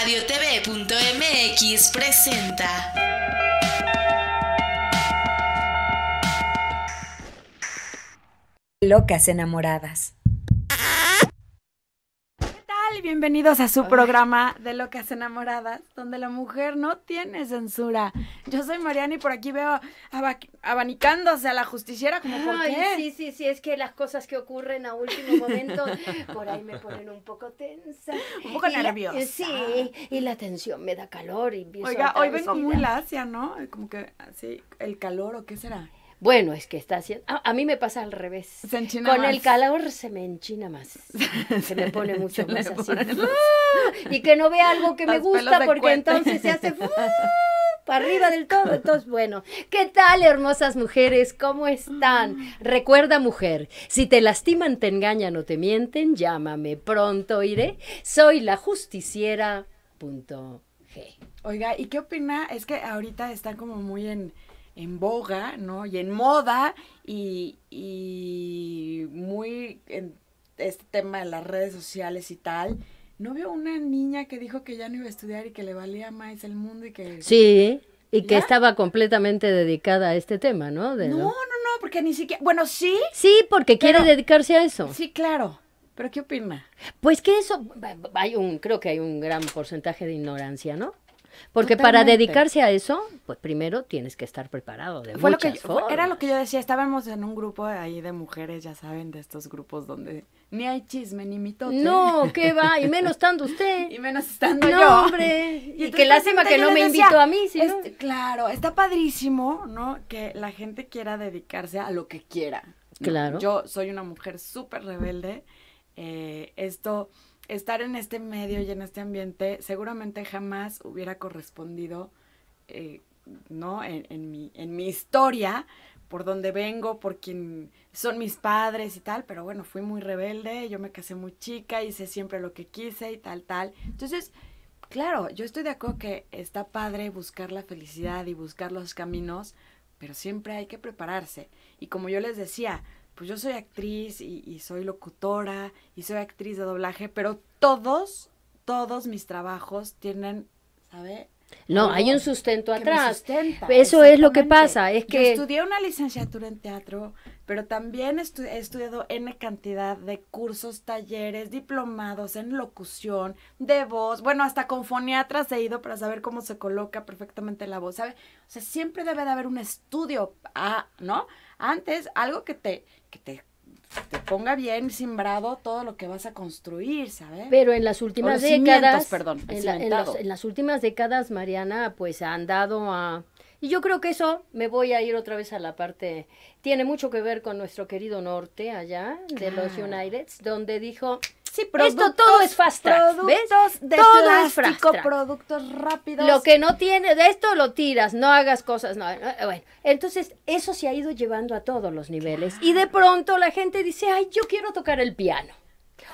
RadioTV.mx presenta. Locas enamoradas bienvenidos a su programa de Locas Enamoradas, donde la mujer no tiene censura. Yo soy Mariana y por aquí veo abanicándose a la justiciera como por Sí, sí, sí, es que las cosas que ocurren a último momento por ahí me ponen un poco tensa. Un poco nerviosa. sí, y la tensión me da calor y Oiga, hoy vengo muy lacia, ¿no? Como que así, el calor o qué será bueno, es que está haciendo... a, mí me pasa al revés. Con el calor se me enchina más. se me pone mucho más así. Y que no vea algo que me gusta porque entonces se hace... ¡uh! para arriba del todo. Entonces, bueno, ¿qué tal, hermosas mujeres? ¿Cómo están? Mm. Recuerda, mujer, si te lastiman, te engañan o te mienten, llámame, pronto iré. Soy la justiciera. Punto Oiga, ¿y qué opina? Es que ahorita está como muy en en boga, ¿no? Y en moda y, muy en este tema de las redes sociales y tal. ¿No vio una niña que dijo que ya no iba a estudiar y que le valía más el mundo y que... Sí, y que estaba completamente dedicada a este tema, ¿no? De, no, no, no, porque ni siquiera... Bueno, sí. Sí, porque quiere dedicarse a eso. Sí, claro. ¿Pero qué opina? Pues que eso, hay un, creo que hay un gran porcentaje de ignorancia, ¿no? Porque para dedicarse a eso, pues primero tienes que estar preparado de Fue Era lo que yo decía, estábamos en un grupo ahí de mujeres, ya saben, de estos grupos donde ni hay chisme ni mitote. No, qué va, y menos estando usted. y menos estando no, hombre. Y, qué lástima que no me invitó a mí, ¿sí este, Claro, está padrísimo, ¿no? Que la gente quiera dedicarse a lo que quiera. Claro. Yo soy una mujer súper rebelde. Eh, esto estar en este medio y en este ambiente seguramente jamás hubiera correspondido, eh, ¿no? En, mi, en mi historia, por donde vengo, por quien son mis padres y tal, pero bueno, fui muy rebelde, yo me casé muy chica, hice siempre lo que quise y tal, tal. Entonces, claro, yo estoy de acuerdo que está padre buscar la felicidad y buscar los caminos, pero siempre hay que prepararse. Y como yo les decía, pues yo soy actriz y, soy locutora y soy actriz de doblaje, pero todos, todos mis trabajos tienen, ¿sabe? No, hay un sustento atrás. Eso es lo que pasa. Es que... Yo estudié una licenciatura en teatro, pero también he estudiado N cantidad de cursos, talleres, diplomados en locución, de voz, bueno, hasta con foniatras he ido para saber cómo se coloca perfectamente la voz, ¿sabe? O sea, siempre debe de haber un estudio, a, ah, ¿no? Antes, algo que te, que te ponga bien simbrado todo lo que vas a construir, ¿sabes? Pero en las últimas décadas, perdón, en, en, las últimas décadas, Mariana, pues han dado a y yo creo que eso, me voy a ir otra vez a la parte, tiene mucho que ver con nuestro querido norte allá, de los Uniteds, donde dijo, Sí, Esto todo es fast productos de todo plástico, productos rápidos. Lo que no tiene, de esto lo tiras, no hagas cosas, no, eh, bueno. Entonces, eso se ha ido llevando a todos los niveles y de pronto la gente dice, "Ay, yo quiero tocar el piano."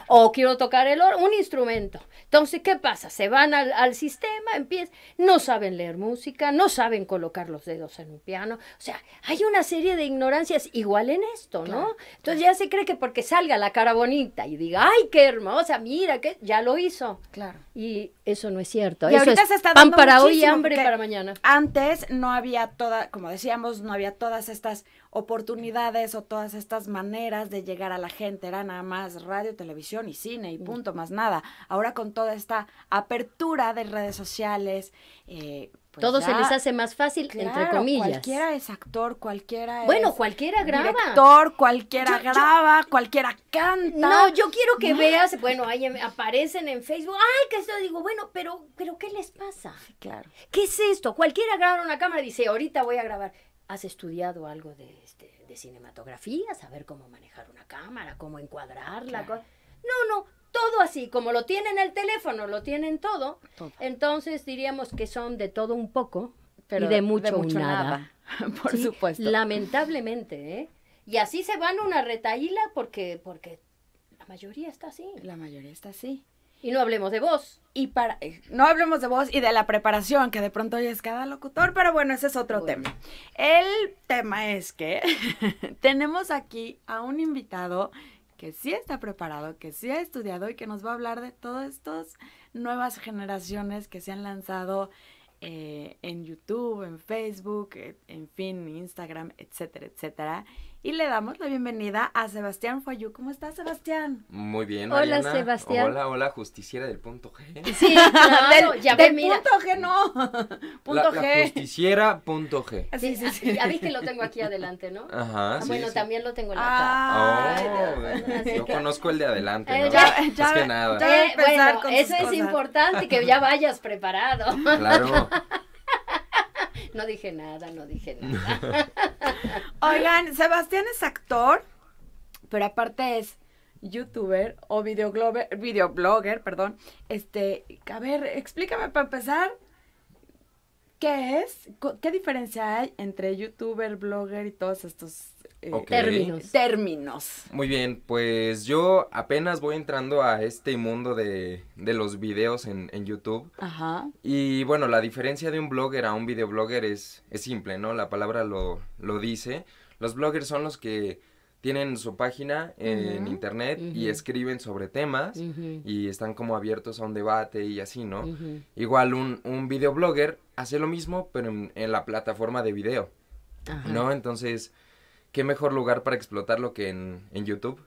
o quiero tocar el oro, un instrumento. Entonces, ¿qué pasa? Se van al, al sistema, empiezan, no saben leer música, no saben colocar los dedos en un piano. O sea, hay una serie de ignorancias igual en esto, ¿no? Entonces ya se cree que porque salga la cara bonita y diga, ay, qué hermosa, mira, que ya lo hizo. Claro y eso no es cierto. Y ahorita se está para hoy y hambre para mañana. Antes no había toda, como decíamos, no había todas estas oportunidades o todas estas maneras de llegar a la gente. Era nada más radio, televisión y cine y mm. punto, más nada. Ahora con toda esta apertura de redes sociales, eh, pues todo se les hace más fácil, entre comillas. Cualquiera es actor, cualquiera bueno, cualquiera graba. Director, cualquiera graba, cualquiera canta. No, yo quiero que veas, bueno, ahí em, aparecen en Facebook, ay, que esto, digo, bueno, pero, pero ¿qué les pasa? Claro. ¿Qué es esto? Cualquiera graba una cámara y dice, ahorita voy a grabar. ¿Has estudiado algo de, este, de cinematografía? Saber cómo manejar una cámara, cómo encuadrarla. No, no, todo así, como lo tienen el teléfono, lo tienen todo, entonces diríamos que son de todo un poco Pero y de mucho, nada. Por supuesto. Lamentablemente, ¿eh? Y así se van una retaíla porque, porque la mayoría está así. La mayoría está así. Y no hablemos de voz. Y para, eh, no hablemos de voz y de la preparación, que de pronto ya es cada locutor, pero bueno, ese es otro tema. El tema es que tenemos aquí a un invitado que sí está preparado, que sí ha estudiado y que nos va a hablar de todas estas nuevas generaciones que se han lanzado eh, en YouTube, en Facebook, eh, en fin, Instagram, etcétera, etcétera y le damos la bienvenida a Sebastián Foyú. ¿Cómo estás, Sebastián? Muy bien, Mariana. Hola, Sebastián. Hola, hola, justiciera del punto G. Sí, claro, del, ya punto G no. Punto G. La justiciera punto G. Sí, sí, sí. Ya vi que lo tengo aquí adelante, ¿no? Ajá, ah, Bueno, también lo tengo en la ah, yo conozco el de adelante, eh, ¿no? ya, Más que nada. Eh, bueno, eso es importante, que ya vayas preparado. Claro. no dije nada, no dije nada. Oigan, Sebastián es actor, pero aparte es youtuber o videoblogger, perdón. Este, a ver, explícame para empezar. ¿Qué es? ¿Qué diferencia hay entre youtuber, blogger y todos estos eh, términos. Muy bien, pues yo apenas voy entrando a este mundo de, los videos en, YouTube. Ajá. Y bueno, la diferencia de un blogger a un videoblogger es, es simple, ¿no? La palabra lo, dice. Los bloggers son los que tienen su página en internet y escriben sobre temas y están como abiertos a un debate y así, ¿no? Igual un, un videoblogger hace lo mismo, pero en, en la plataforma de video, ¿no? Entonces qué mejor lugar para explotarlo que en, YouTube.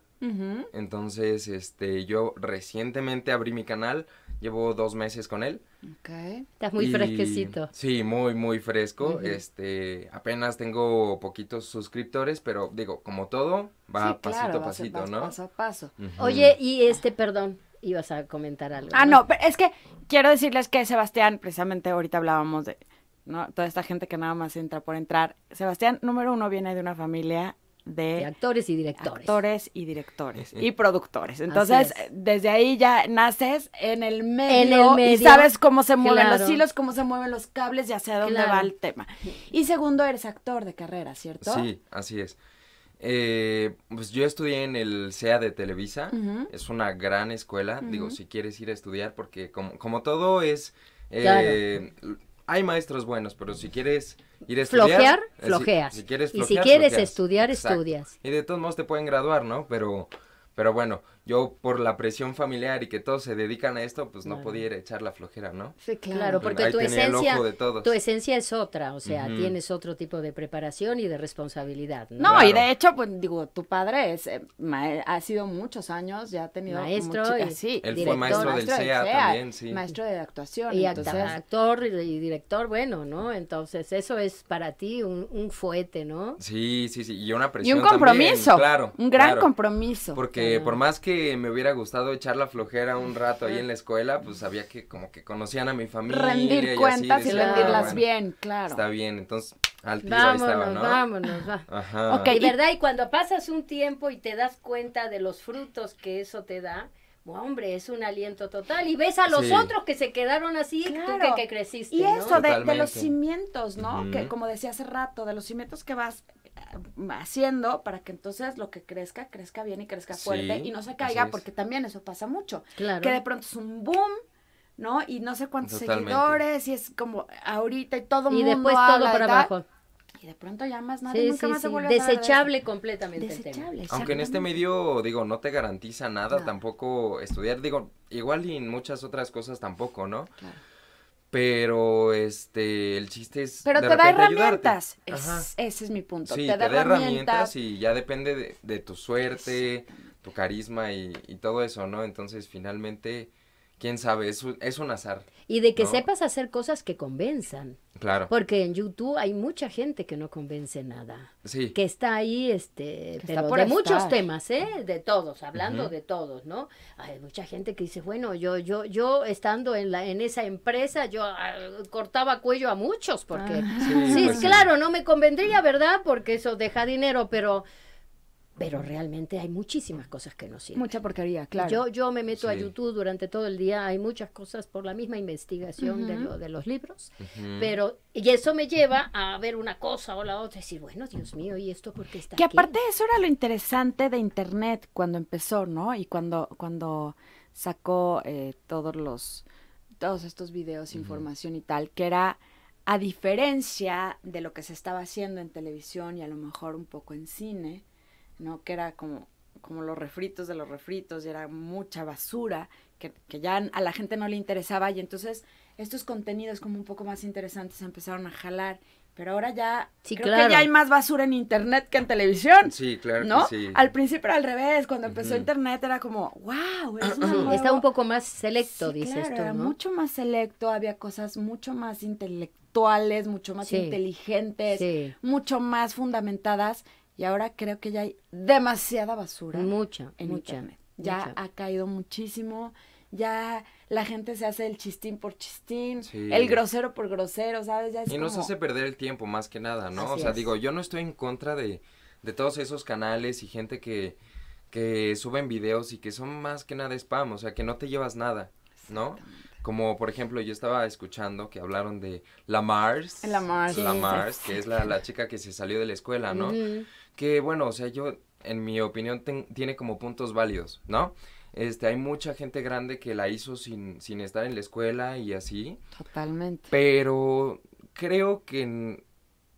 Entonces, este, yo recientemente abrí mi canal, llevo dos meses con él. Ok. Estás muy fresquecito. Sí, muy, muy fresco. Este, apenas tengo poquitos suscriptores, pero digo, como todo, va pasito a pasito, ¿no? Paso a paso. Oye, y este, perdón, ibas a comentar algo. Ah, no, es que quiero decirles que Sebastián, precisamente ahorita hablábamos de ¿no? Toda esta gente que nada más entra por entrar. Sebastián, número uno, viene de una familia de, actores y directores. Actores y directores eh, y productores. Entonces, desde ahí ya naces en el medio, en el medio y sabes cómo se mueven los hilos, cómo se mueven los cables y hacia dónde va el tema. Y segundo, eres actor de carrera, ¿cierto? Sí, así es. Eh, pues yo estudié en el CEA de Televisa, es una gran escuela, digo, si quieres ir a estudiar, porque como, todo es... Eh, hay maestros buenos, pero si quieres ir a estudiar. Flojear, eh, flojeas. Si, quieres y si quieres estudiar, estudias. Y de todos modos te pueden graduar, ¿no? Pero, pero bueno, yo por la presión familiar y que todos se dedican a esto, pues no podía echar la flojera, ¿no? Sí, claro, porque tu esencia, tu esencia es otra, o sea, tienes otro tipo de preparación y de responsabilidad. No, no y de hecho, pues digo, tu padre es, eh, eh, ha sido muchos años, ya ha tenido maestro, mucho, ah, sí, él fue maestro, del CEA, también, sí, maestro de actuación, y actor y director, bueno, ¿no? Entonces eso es para ti un, un fuete, ¿no? Sí, sí, sí, y una presión y un compromiso, claro, un gran compromiso, porque por más que me hubiera gustado echar la flojera un rato ahí en la escuela, pues sabía que como que conocían a mi familia. Rendir cuentas y, ah, rendirlas bien, claro. Está bien, entonces al tiro ¿no? Vámonos, Ajá. Okay, verdad, y cuando pasas un tiempo y te das cuenta de los frutos que eso te da, hombre, es un aliento total. Y ves a los otros que se quedaron así, tú que, creciste. Y eso de, los cimientos, ¿no? Que como decía hace rato, de los cimientos que vas haciendo para que entonces lo que crezca, crezca bien y crezca fuerte y no se caiga, porque también eso pasa mucho. Claro. Que de pronto es un boom, ¿no? Y no sé cuántos seguidores, y es como ahorita y todo y mundo. Y después todo para abajo. Y de pronto ya más nadie nunca más se vuelve Desechable completamente. Desechable, Aunque en este medio, digo, no te garantiza nada tampoco estudiar, digo, igual y en muchas otras cosas tampoco, ¿no? Pero este, el chiste es. Pero te da herramientas. ese es mi punto. Sí, te, da, herramientas. y ya depende de, tu suerte, tu carisma y, todo eso, ¿no? Entonces, finalmente, quién sabe, es, es un azar. Y de que sepas hacer cosas que convenzan. Claro. Porque en YouTube hay mucha gente que no convence nada. Sí. Que está ahí, este, de muchos temas, ¿eh? De todos, hablando de todos, ¿no? Hay mucha gente que dice, bueno, yo, yo, yo estando en la, en esa empresa, yo ah, cortaba cuello a muchos, porque ah. sí, pues claro, no me convendría, ¿verdad? Porque eso deja dinero, pero pero realmente hay muchísimas cosas que no sirven. Mucha porquería, claro. Yo, yo me meto a YouTube durante todo el día, hay muchas cosas por la misma investigación de, lo, de los libros, pero y eso me lleva a ver una cosa o la otra y decir, bueno, Dios mío, ¿y esto por qué está Que aparte eso era lo interesante de Internet cuando empezó, ¿no? Y cuando, cuando sacó eh, todos los, todos estos videos, información y tal, que era a diferencia de lo que se estaba haciendo en televisión y a lo mejor un poco en cine, ¿no? Que era como, como los refritos de los refritos y era mucha basura que, ya a la gente no le interesaba y entonces estos contenidos como un poco más interesantes empezaron a jalar pero ahora ya creo que ya hay más basura en internet que en televisión. Sí, claro. ¿No? Al principio era al revés, cuando empezó internet era como, wow, Está un poco más selecto, dice dices Era mucho más selecto, había cosas mucho más intelectuales, mucho más inteligentes, mucho más fundamentadas y ahora creo que ya hay demasiada basura. Mucha, en mucha. Ya ha caído muchísimo. Ya la gente se hace el chistín por chistín, el grosero por grosero, ¿sabes? y nos hace perder el tiempo más que nada, ¿no? o sea, digo, yo no estoy en contra de, todos esos canales y gente que, suben videos y que son más que nada spam, o sea, que no te llevas nada, ¿no? Como por ejemplo, yo estaba escuchando que hablaron de la Mars. La Mars. La Mars, que es la, chica que se salió de la escuela, ¿no? que bueno, o sea, yo en mi opinión tiene como puntos válidos, ¿no? Este, hay mucha gente grande que la hizo sin, sin estar en la escuela y así. Totalmente. Pero creo que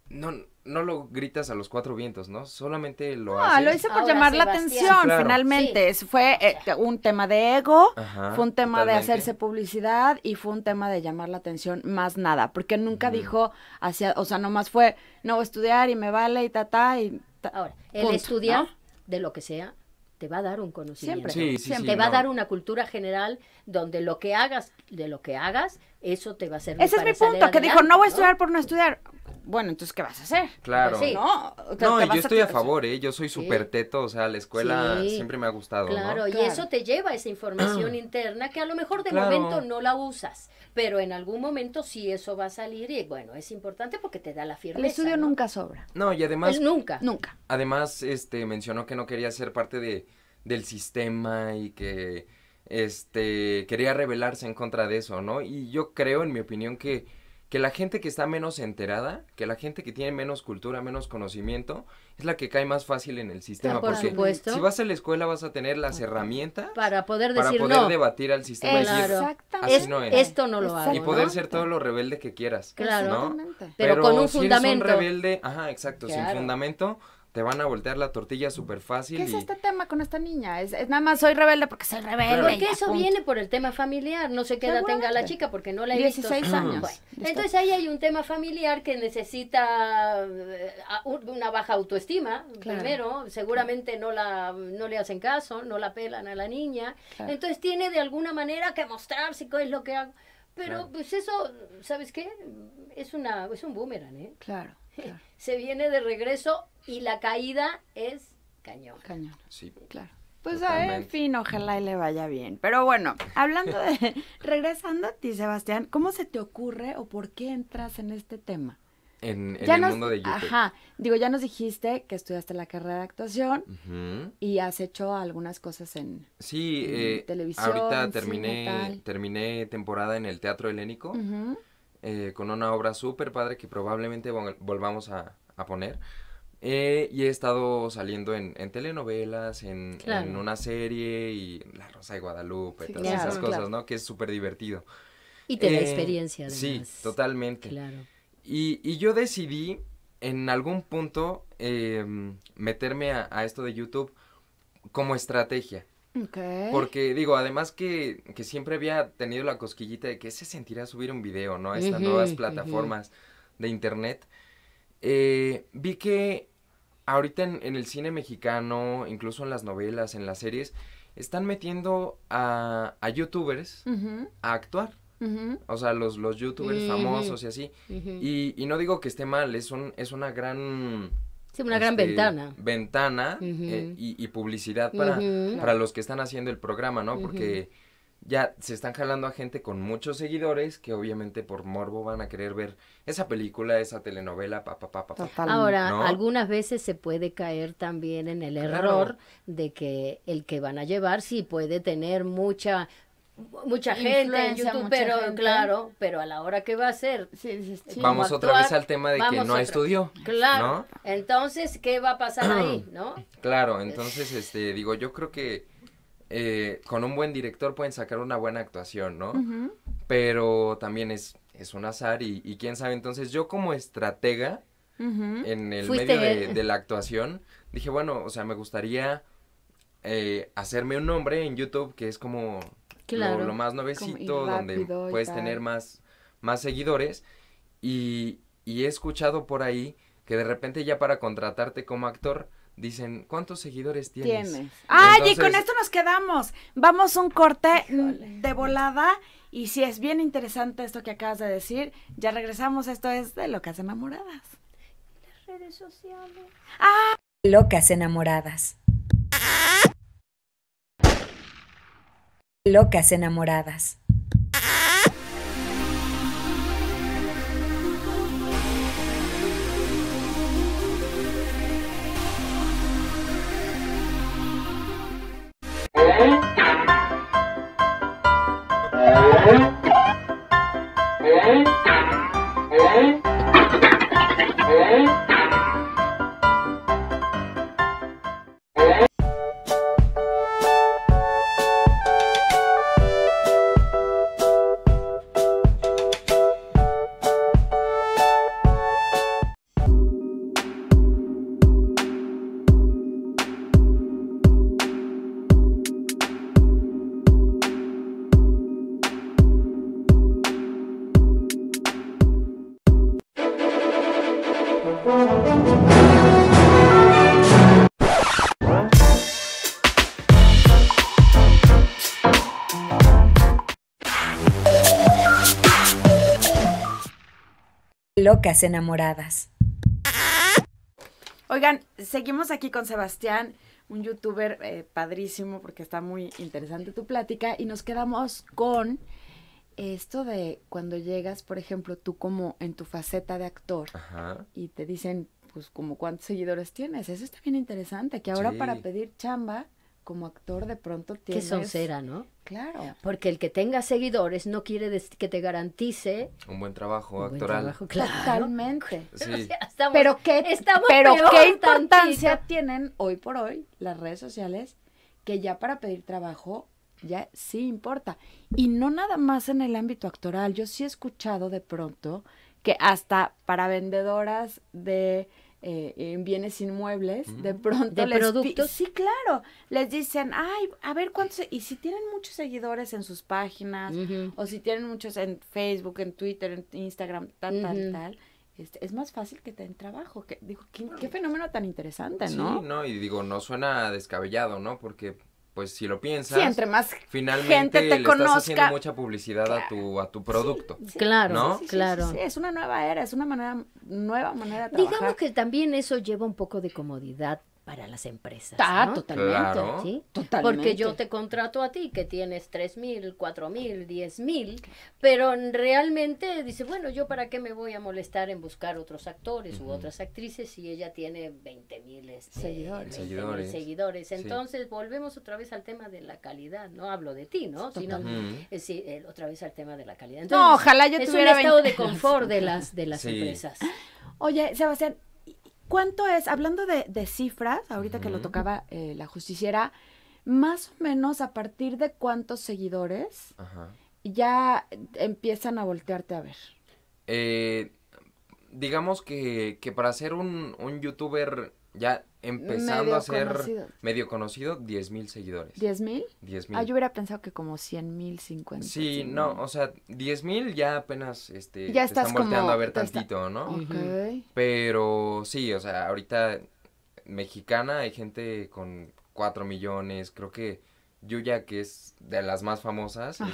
no, no lo gritas a los cuatro vientos, ¿no? Solamente lo haces. Ah, lo hice por llamar la atención, finalmente. Fue un tema de ego, fue un tema de hacerse publicidad y fue un tema de llamar la atención, más nada. Porque nunca dijo hacia, o sea, nomás fue, no voy a estudiar y me vale y ta, ta, y Ahora, el estudiar de lo que sea te va a dar un conocimiento. Siempre, Te va a dar una cultura general donde lo que hagas, de lo que hagas, eso te va a servir. Ese es mi punto, que dijo, no voy a estudiar por no estudiar bueno, entonces, ¿qué vas a hacer? Claro. Pues no, no yo estoy a, favor, ¿eh? Yo soy súper teto, o sea, la escuela siempre me ha gustado. Claro, y eso te lleva esa información interna que a lo mejor de momento no la usas, pero en algún momento sí eso va a salir y bueno, es importante porque te da la firmeza. El estudio nunca sobra. No, y además. Pues nunca. Nunca. Además, este, mencionó que no quería ser parte de, del sistema y que, este, quería rebelarse en contra de eso, ¿no? Y yo creo, en mi opinión, que que la gente que está menos enterada, que la gente que tiene menos cultura, menos conocimiento, es la que cae más fácil en el sistema. Por supuesto. si vas a la escuela vas a tener las herramientas para poder, decir, para poder debatir al sistema. Eh, Así no es. Esto no lo hago. Y poder ser todo lo rebelde que quieras. Claro. Pero, con un fundamento. rebelde, ajá, exacto, sin fundamento te van a voltear la tortilla súper fácil. ¿Qué es este tema con esta niña? Es, nada más soy rebelde porque soy rebelde. Porque eso viene por el tema familiar, no sé qué tenga la chica porque no la he 16 años. entonces ahí hay un tema familiar que necesita eh, una baja autoestima, primero, seguramente no, la, no le hacen caso, no la pelan a la niña, entonces tiene de alguna manera que mostrar si es lo que hago. Pero pues eso, ¿sabes qué? Es, una, es un boomerang, ¿eh? Claro. Se viene de regreso y la caída es cañón. Cañón. Sí. Claro. Pues a ah, ver, en fin, ojalá y le vaya bien. Pero bueno, hablando de, regresando a ti, Sebastián, ¿cómo se te ocurre o por qué entras en este tema? En, el mundo de YouTube. Ajá, digo, ya nos dijiste que estudiaste la carrera de actuación y has hecho algunas cosas en, sí, eh, televisión. Ahorita terminé, terminé temporada en el Teatro Helénico. Ajá. Eh, con una obra súper padre que probablemente volvamos a, poner. Eh, y he estado saliendo en, telenovelas, en, una serie y La Rosa de Guadalupe, todas esas cosas, ¿no? Que es súper divertido. Y te da eh, experiencia, además. Sí, totalmente. Claro. Y, yo decidí en algún punto em, meterme a, esto de YouTube como estrategia. Porque digo, además que, siempre había tenido la cosquillita de que se sentiría subir un video, ¿no? A estas nuevas plataformas de internet. Eh, vi que ahorita en, el cine mexicano, incluso en las novelas, en las series, están metiendo a, a youtubers a actuar. O sea, los, los youtubers famosos y así. Y, y, no digo que esté mal, es, un, es una gran una gran este, ventana. Ventana eh, y, publicidad para, para los que están haciendo el programa, ¿no? Porque ya se están jalando a gente con muchos seguidores que obviamente por morbo van a querer ver esa película, esa telenovela, papá, papá. Pa, Ahora, algunas veces se puede caer también en el error de que el que van a llevar sí puede tener mucha mucha gente en YouTube, pero claro, pero a la hora que va a hacer? vamos otra vez al tema de que no estudió. ¿no? Entonces, ¿qué va a pasar ahí, no? Claro, entonces este digo, yo creo que eh, con un buen director pueden sacar una buena actuación, ¿no? Pero también es, es un azar y, quién sabe. Entonces, yo como estratega en el medio de, la actuación, dije, bueno, o sea, me gustaría eh, hacerme un nombre en YouTube que es como lo, más novecito, donde puedes tener más, más seguidores. Y, he escuchado por ahí que de repente ya para contratarte como actor dicen, ¿cuántos seguidores tienes? Tienes. Ay, y con esto nos quedamos. Vamos un corte mm, de volada. Y si es bien interesante esto que acabas de decir, ya regresamos. Esto es de Locas Enamoradas. Las redes sociales. Ah. Locas Enamoradas locas enamoradas Enamoradas. Oigan, seguimos aquí con Sebastián, un youtuber eh, padrísimo porque está muy interesante tu plática y nos quedamos con esto de cuando llegas, por ejemplo, tú como en tu faceta de actor y te dicen, pues como cuántos seguidores tienes, eso está bien interesante, que ahora para pedir chamba como actor de pronto tienes... son cera, ¿no? Claro. Porque el que tenga seguidores no quiere que te garantice... Un buen trabajo un actoral. Buen trabajo, Totalmente. Sí. pero qué, importancia tienen hoy por hoy las redes sociales que ya para pedir trabajo ya sí importa. Y no nada más en el ámbito actoral. Yo sí he escuchado de pronto que hasta para vendedoras de eh, en bienes inmuebles, mm. de pronto ¿De productos? sí, claro, les dicen, ay, a ver cuántos, y si tienen muchos seguidores en sus páginas, o si tienen muchos en Facebook, en Twitter, en Instagram, tal, tal, tal, este, es más fácil que te trabajo. Que, digo, ¿qué, fenómeno tan interesante, ¿no? Sí, no, y digo, no suena descabellado, ¿no? Porque pues si lo piensas, sí, entre más finalmente gente te le estás haciendo mucha publicidad a tu a tu producto. claro, claro. es una nueva era, es una manera nueva manera de trabajar. Digamos que también eso lleva un poco de comodidad para las empresas. totalmente. Porque yo te contrato a ti que tienes tres mil, cuatro mil, diez mil, pero realmente dice, bueno, yo para qué me voy a molestar en buscar otros actores u otras actrices si ella tiene veinte mil este, seguidores. seguidores. Entonces volvemos otra vez al tema de la calidad, no hablo de ti, ¿no? Sino, eh, eh, otra vez al tema de la calidad. no, ojalá yo es tuviera un estado de confort de las, de las empresas. Oye, Sebastián, ¿Cuánto es, hablando de, cifras, ahorita que lo tocaba eh, la justiciera, más o menos a partir de cuántos seguidores ya empiezan a voltearte a ver? Eh, digamos que, que para ser un, un youtuber ya empezando a ser medio conocido, 10 mil seguidores. ¿10 mil? 10 mil. Ah, yo hubiera pensado que como 100 mil, 50. Sí, no, o sea, 10 mil ya apenas este, ya te estás están volteando a ver tantito, ¿no? Ok. Pero sí, o sea, ahorita mexicana hay gente con 4 millones, creo que Yuya, que es de las más famosas, este,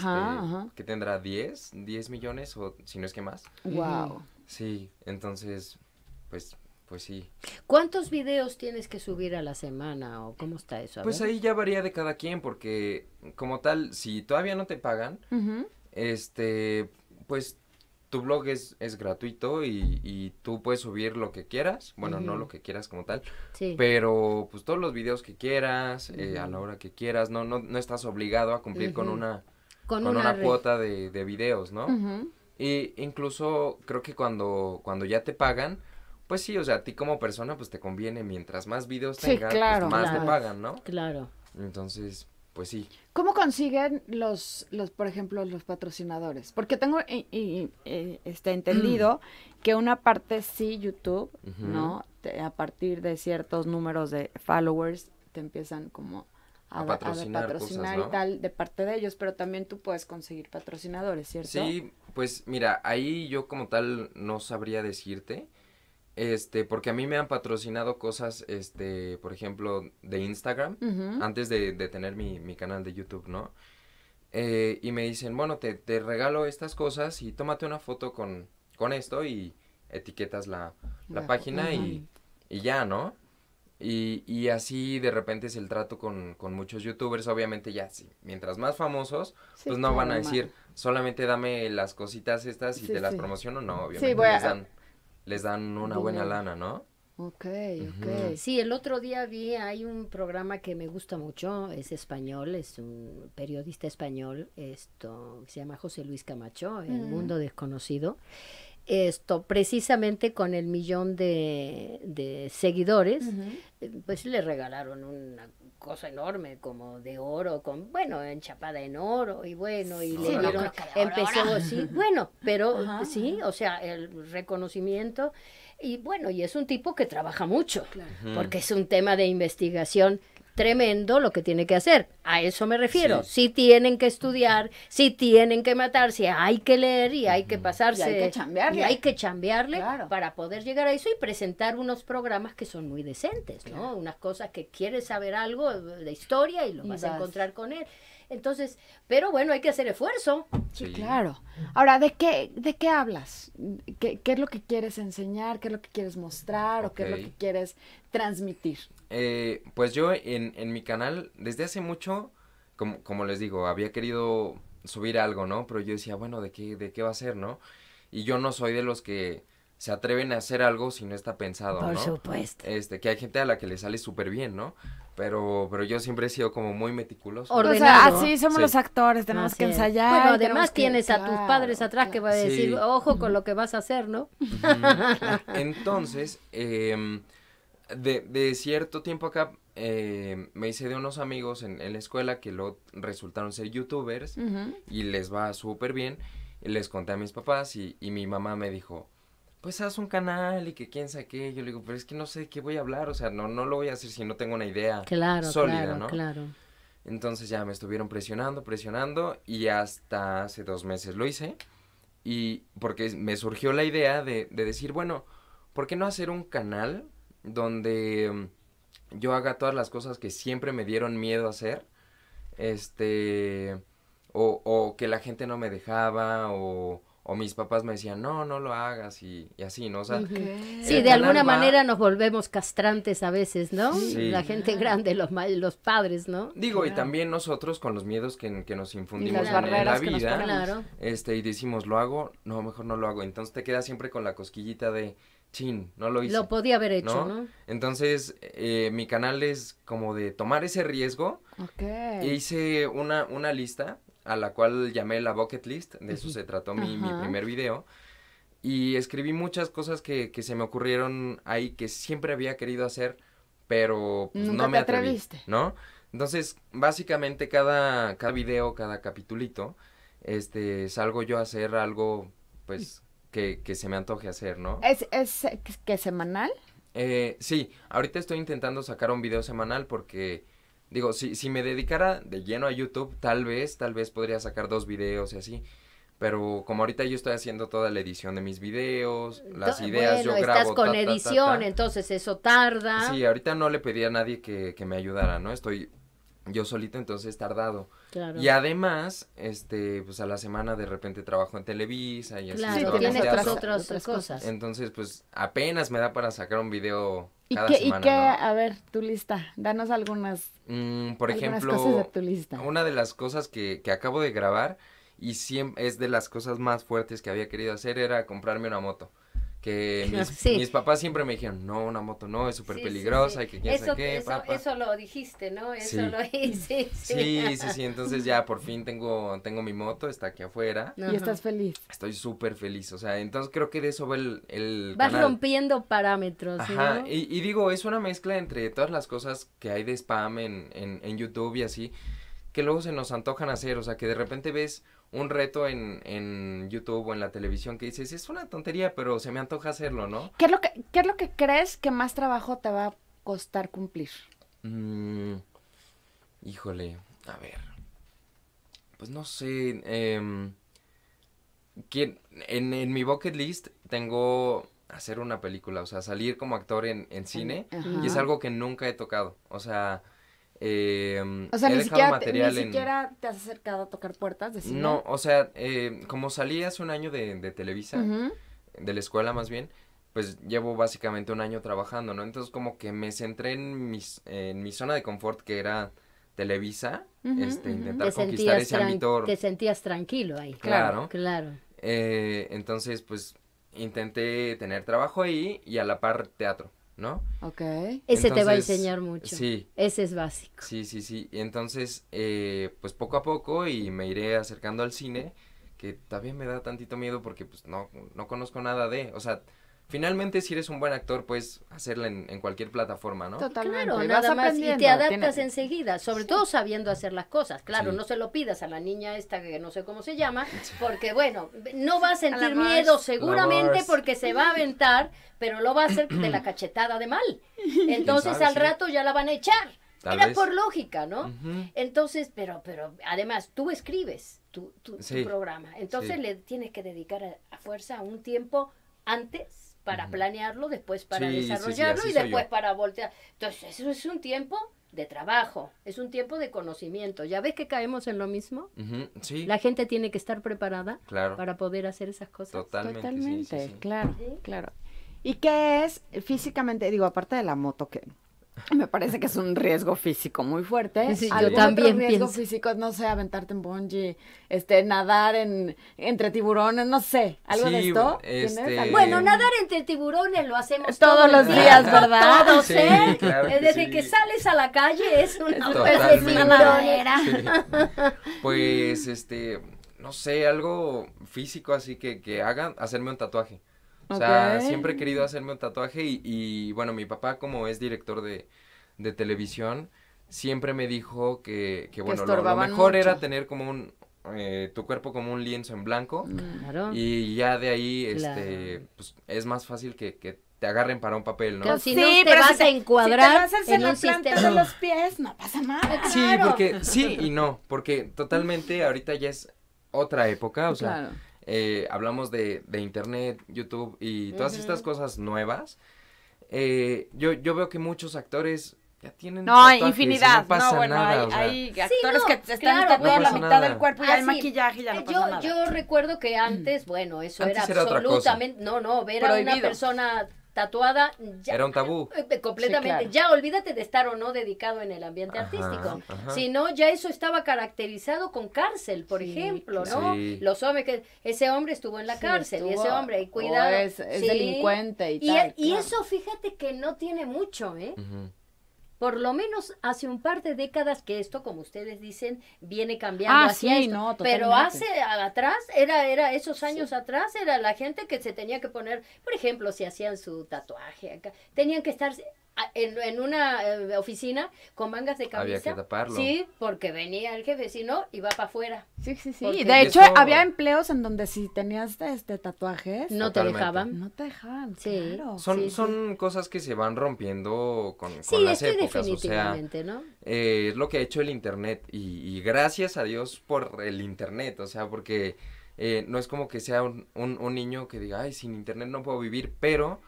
que tendrá 10, 10 millones o si no es que más. Wow. Sí, entonces, pues pues sí. ¿Cuántos videos tienes que subir a la semana o cómo está eso? pues ahí ya varía de cada quien porque como tal, si todavía no te pagan, este, pues tu blog es, es gratuito y, y, tú puedes subir lo que quieras, bueno, no lo que quieras como tal, pero pues todos los videos que quieras, eh, a la hora que quieras, no, no, estás obligado a cumplir con una, con, una, cuota de, de, videos, ¿no? Y incluso creo que cuando, cuando ya te pagan, pues sí, o sea, a ti como persona, pues te conviene, mientras más videos tengas, pues, más te pagan, ¿no? Claro. Entonces, pues sí. ¿Cómo consiguen los, los por ejemplo, los patrocinadores? Porque tengo y, eh, está entendido que una parte sí YouTube, ¿no? a partir de ciertos números de followers te empiezan como a, patrocinar, y tal de parte de ellos, pero también tú puedes conseguir patrocinadores, ¿cierto? Sí, pues mira, ahí yo como tal no sabría decirte. Este, porque a mí me han patrocinado cosas, este, por ejemplo, de Instagram, antes de, tener mi, canal de YouTube, ¿no? Eh, y me dicen, bueno, te, regalo estas cosas y tómate una foto con, con esto y etiquetas la, página y, ya, ¿no? Y, y, así de repente es el trato con, muchos youtubers, obviamente ya, sí, mientras más famosos, pues no van a decir, solamente dame las cositas estas y te las promociono, no, obviamente les dan una buena lana, ¿no? Ok, ok. Sí, el otro día vi, hay un programa que me gusta mucho, es español, es un periodista español, esto, se llama José Luis Camacho, El mm. Mundo Desconocido, esto precisamente con el millón de, de seguidores, pues le regalaron una cosa enorme como de oro, con bueno, enchapada en oro y bueno, y le dieron, empezó así, bueno, pero sí, o sea, el reconocimiento y bueno, y es un tipo que trabaja mucho, porque es un tema de investigación tremendo lo que tiene que hacer. A eso me refiero. Si tienen que estudiar, si tienen que matarse, hay que leer y hay que pasarse. hay que chambearle. hay que para poder llegar a eso y presentar unos programas que son muy decentes, ¿no? Unas cosas que quieres saber algo de historia y lo vas a encontrar con él. Entonces, pero bueno, hay que hacer esfuerzo. Sí, claro. Ahora, ¿de qué, de qué hablas? ¿Qué, es lo que quieres enseñar? ¿Qué es lo que quieres mostrar? ¿O qué es lo que quieres transmitir? Eh, pues yo en, mi canal, desde hace mucho, como, como les digo, había querido subir algo, ¿no? Pero yo decía, bueno, ¿de qué, de qué va a ser, no? Y yo no soy de los que se atreven a hacer algo si no está pensado, Por supuesto. Este, que hay gente a la que le sale súper bien, ¿no? Pero, pero yo siempre he sido como muy meticuloso. Ordenado. O sea, así somos los actores, tenemos que ensayar. Pero además tienes a tus padres atrás que va a decir, ojo con lo que vas a hacer, ¿no? Entonces, em, de, cierto tiempo acá em, me hice de unos amigos en, la escuela que lo resultaron ser youtubers y les va súper bien. Les conté a mis papás y mi mamá me dijo, pues haz un canal y que quién sabe qué. Yo le digo, pero es que no sé de qué voy a hablar, o sea, no, no lo voy a hacer si no tengo una idea claro, sólida, claro, ¿no? Claro. Entonces ya me estuvieron presionando, presionando y hasta hace dos meses lo hice. Y porque me surgió la idea de, decir, bueno, ¿por qué no hacer un canal donde yo haga todas las cosas que siempre me dieron miedo a hacer? Este, o, o que la gente no me dejaba, o, o mis papás me decían, no, no lo hagas y, y así, ¿no? O sea, Sí, de alguna manera nos volvemos castrantes a veces, ¿no? La gente grande, los, los padres, ¿no? Digo, y también nosotros con los miedos que, nos infundimos en, la vida, este, y decimos, lo hago, no, mejor no lo hago, entonces te quedas siempre con la cosquillita de, chin, no lo hice. Lo podía haber hecho, ¿no? Entonces, eh, mi canal es como de tomar ese riesgo. Ok. E hice una, una lista a la cual llamé la bucket list, de eso se trató mi, primer video. Y escribí muchas cosas que, se me ocurrieron ahí que siempre había querido hacer, pero pues, no me atreviste. ¿no? Entonces, básicamente cada, cada video, cada capitulito, este, salgo yo a hacer algo, pues, que, se me antoje hacer, ¿no? ¿Es, es que semanal? Eh, sí, ahorita estoy intentando sacar un video semanal porque Digo, si, si me dedicara de lleno a YouTube, tal vez, tal vez podría sacar dos videos y así. Pero como ahorita yo estoy haciendo toda la edición de mis videos, mm, las ideas, yo grabo. Estás con edición, entonces eso tarda. Sí, ahorita no le pedí a nadie que, que me ayudara, ¿no? Estoy yo solito, entonces tardado. Claro. Y además, este, pues a la semana de repente trabajo en Televisa y así. Claro, tienes otras, otras, cosas. Entonces, pues apenas me da para sacar un video cada ¿Y qué, ¿Y qué? A ver, tu lista, danos algunas, mm, por ejemplo, Una de las cosas que, que acabo de grabar y siempre es de las cosas más fuertes que había querido hacer era comprarme una moto que mis, papás siempre me dijeron, no, una moto no, es súper peligrosa, y que quién eso, qué, eso, lo dijiste, ¿no? Eso lo hice. Sí, sí, sí, entonces ya por fin tengo, tengo mi moto, está aquí afuera. Y estás feliz. Estoy súper feliz, o sea, entonces creo que de eso va el, el Vas rompiendo parámetros, Ajá, y, digo, es una mezcla entre todas las cosas que hay de spam en YouTube y así, que luego se nos antojan hacer, o sea, que de repente ves un reto en, YouTube o en la televisión que dices, es una tontería, pero se me antoja hacerlo, ¿no? ¿Qué es lo que, es lo que crees que más trabajo te va a costar cumplir? Mm, híjole, a ver. Pues no sé. Em, en, mi bucket list tengo hacer una película, o sea, salir como actor en, en cine y es algo que nunca he tocado. O sea, eh, o sea, ni siquiera, te, has acercado a tocar puertas. No, o sea, em, como salí hace un año de, Televisa, de la escuela más bien, pues llevo básicamente un año trabajando, ¿no? Entonces como que me centré en, mis, en mi zona de confort que era Televisa, este, intentar conquistar ese ámbito. Te sentías tranquilo ahí. Claro. Claro. Eh, entonces, pues intenté tener trabajo ahí y a la par teatro. ¿no? Ok. Ese te va a enseñar mucho. Sí. Ese es básico. Sí, sí, sí. Entonces, eh, pues poco a poco y me iré acercando al cine, que también me da tantito miedo porque pues no, no conozco nada de, o sea, finalmente si eres un buen actor puedes hacerla en, cualquier plataforma, ¿no? Totalmente. Claro, y nada más y te adaptas enseguida, sobre todo sabiendo hacer las cosas. Claro, no se lo pidas a la niña esta que no sé cómo se llama, porque bueno, no va a sentir miedo seguramente porque se va a aventar, pero lo va a hacer de la cachetada de mal. Entonces al rato ya la van a echar. Era por lógica, ¿no? Entonces, pero, pero además tú escribes tu, tu, programa, entonces le tienes que dedicar a fuerza un tiempo antes para planearlo, después para desarrollarlo y después para voltear. Entonces, eso es un tiempo de trabajo, es un tiempo de conocimiento. ¿Ya ves que caemos en lo mismo? La gente tiene que estar preparada para poder hacer esas cosas. Totalmente, Totalmente claro, claro. ¿Y qué es físicamente, digo, aparte de la moto que me parece que es un riesgo físico muy fuerte. Sí, yo también riesgo físico, no sé, aventarte en bungee, este, nadar en entre tiburones, no sé, algo de esto. Este... Bueno, nadar entre tiburones lo hacemos todos, los días, ¿verdad? Todos, sí, Desde ¿eh? que sales a la calle es una nadadera. Pues este, no sé, algo físico así que que hagan hacerme un tatuaje. O sea, siempre he querido hacerme un tatuaje y, bueno, mi papá como es director de, televisión, siempre me dijo que, bueno, lo, mejor era tener como un, eh, tu cuerpo como un lienzo en blanco. Mm, claro. Y ya de ahí, este, pues, es más fácil que, te agarren para un papel, ¿no? sí, te vas a encuadrar te vas a hacer en la planta los pies, no pasa nada. Sí, porque sí y no, porque totalmente ahorita ya es otra época, o sea, eh, hablamos de, de, internet, YouTube y todas estas cosas nuevas, eh, yo, yo veo que muchos actores ya tienen no, hay infinidad. No, bueno, hay, actores que están claro, la mitad del cuerpo y ah, hay maquillaje ya no eh, yo, pasa nada. Yo recuerdo que antes, bueno, eso era, absolutamente, no, no, ver a una persona tatuada. Ya, Era un tabú. Eh, eh, completamente. Ya olvídate de estar o no dedicado en el ambiente artístico. Si no, ya eso estaba caracterizado con cárcel, por ejemplo, ¿no? Los hombres que ese hombre estuvo en la cárcel y ese hombre, y oh, cuidado. es, delincuente y, tal. E, y, eso fíjate que no tiene mucho, ¿eh? por lo menos hace un par de décadas que esto, como ustedes dicen, viene cambiando. Ah, sí, no, Pero hace atrás, era, era esos años atrás, era la gente que se tenía que poner, por ejemplo, si hacían su tatuaje acá, tenían que estar en, una eh, oficina con mangas de camisa. Sí, porque venía el jefe, si no, iba para afuera. Sí, sí, sí. De hecho, había empleos en donde si tenías este tatuajes. No te dejaban. No te dejaban, Son, son cosas que se van rompiendo con, con las épocas. Eh, es lo que ha hecho el internet. Y, gracias a Dios por el internet. O sea, porque eh, no es como que sea un, un, niño que diga, ay, sin internet no puedo vivir, pero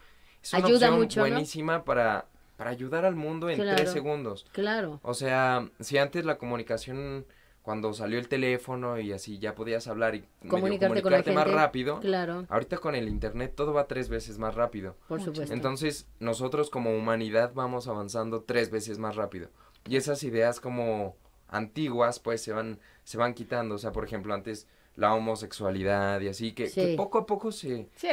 es una opción buenísima para para ayudar al mundo en tres segundos. Claro. O sea, si antes la comunicación, cuando salió el teléfono y así ya podías hablar y comunicarte, más rápido, claro. ahorita con el internet todo va tres veces más rápido. Por supuesto. Entonces, nosotros como humanidad vamos avanzando tres veces más rápido. Y esas ideas como antiguas, pues se van, se van quitando. O sea, por ejemplo, antes la homosexualidad y así, que, poco a poco se, sí,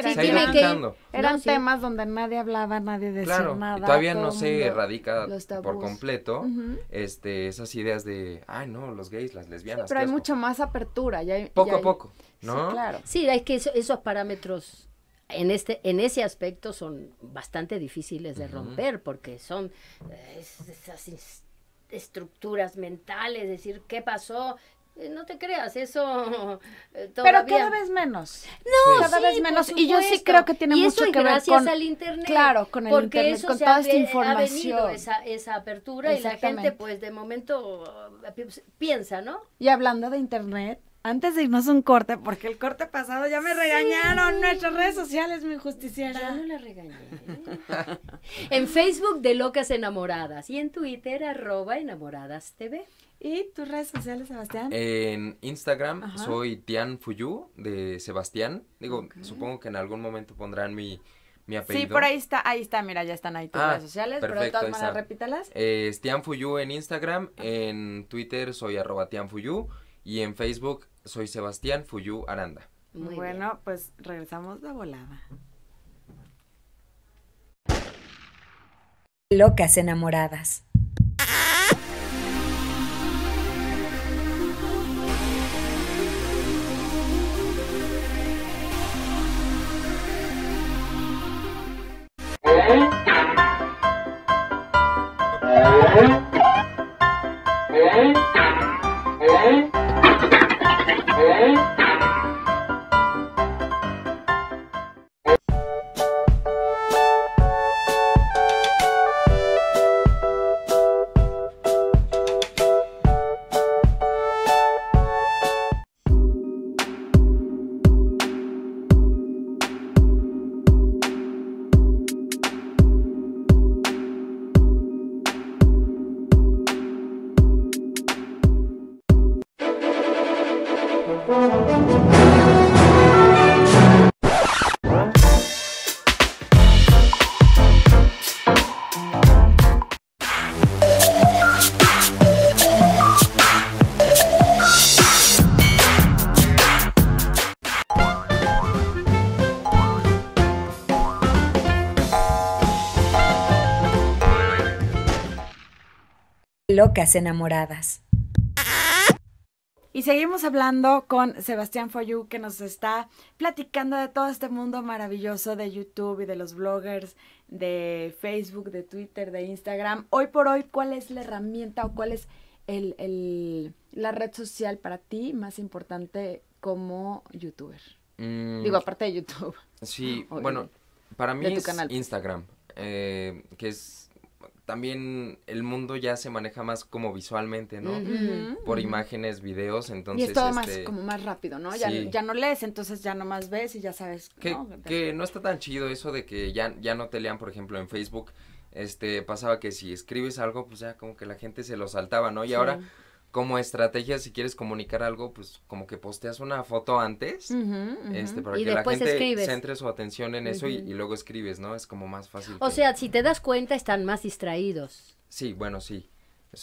Eran temas donde nadie hablaba, nadie decía nada. todavía no se erradica por completo este esas ideas de, ay, no, los gays, las lesbianas. pero hay mucha más apertura. Ya hay, poco a poco, ¿no? Sí, claro. Sí, es que esos parámetros en este en ese aspecto son bastante difíciles de romper porque son eh, esas estructuras mentales, decir qué pasó, eh, no te creas, eso eh, Pero cada vez menos. No, cada vez menos. y yo sí creo que tiene mucho que ver con al internet. Claro, con el internet, con toda esta información. esa, apertura y la gente pues de momento eh, pues, piensa, ¿no? Y hablando de internet, antes de irnos un corte, porque el corte pasado ya me regañaron nuestras redes sociales, mi justiciera. Yo no la regañé. en Facebook de Locas Enamoradas y en Twitter arroba enamoradas TV. ¿Y tus redes sociales, Sebastián? En Instagram soy Tian Fuyu de Sebastián. Digo, supongo que en algún momento pondrán mi, mi apellido. Sí, por ahí está, ahí está, mira, ya están ahí tus ah, redes sociales, perfecto, pero de todas maneras repítalas. es Tian Fuyu en Instagram, ah. en Twitter soy arroba Tian Fuyu y en Facebook soy Sebastián Fuyu Aranda. Muy bueno, pues regresamos de volada. Locas enamoradas. enamoradas. Y seguimos hablando con Sebastián Foyú, que nos está platicando de todo este mundo maravilloso de YouTube y de los bloggers, de Facebook, de Twitter, de Instagram. Hoy por hoy, ¿cuál es la herramienta o cuál es el, la red social para ti más importante como youtuber? Mm. Digo, aparte de YouTube. Sí, bueno, para mí es Instagram, eh, que es también el mundo ya se maneja más como visualmente, ¿no? Por imágenes, videos, entonces... Y es todo más, este, como más rápido, ¿no? Ya, ya, no lees, entonces ya no más ves y ya sabes... Que ¿no? que no está tan chido eso de que ya, ya no te lean, por ejemplo, en Facebook, este, pasaba que si escribes algo, pues ya como que la gente se lo saltaba, ¿no? Y ahora como estrategia, si quieres comunicar algo, pues como que posteas una foto antes, este, para que la gente centre su atención en eso y, luego escribes, ¿no? Es como más fácil. O sea, si te das cuenta, están más distraídos. Sí, bueno, sí